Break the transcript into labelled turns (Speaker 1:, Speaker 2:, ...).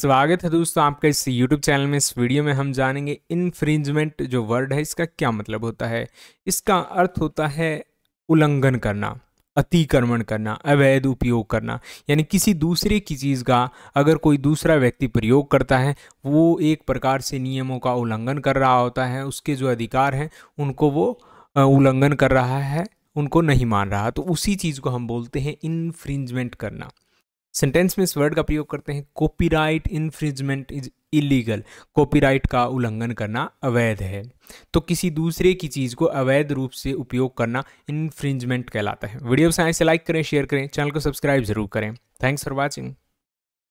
Speaker 1: स्वागत है दोस्तों आपका इस YouTube चैनल में इस वीडियो में हम जानेंगे इन्फ्रिंजमेंट जो वर्ड है इसका क्या मतलब होता है इसका अर्थ होता है उल्लंघन करना अतिक्रमण करना अवैध उपयोग करना यानी किसी दूसरे की चीज़ का अगर कोई दूसरा व्यक्ति प्रयोग करता है वो एक प्रकार से नियमों का उल्लंघन कर रहा होता है उसके जो अधिकार हैं उनको वो उल्लंघन कर रहा है उनको नहीं मान रहा तो उसी चीज़ को हम बोलते हैं इन्फ्रिंजमेंट करना सेंटेंस में इस वर्ड का प्रयोग करते हैं copyright infringement is illegal copyright का उल्लंघन करना अवैध है तो किसी दूसरे की चीज़ को अवैध रूप से उपयोग करना इन्फ्रिंजमेंट कहलाता है वीडियो से लाइक करें शेयर करें चैनल को सब्सक्राइब जरूर करें थैंक्स फॉर वॉचिंग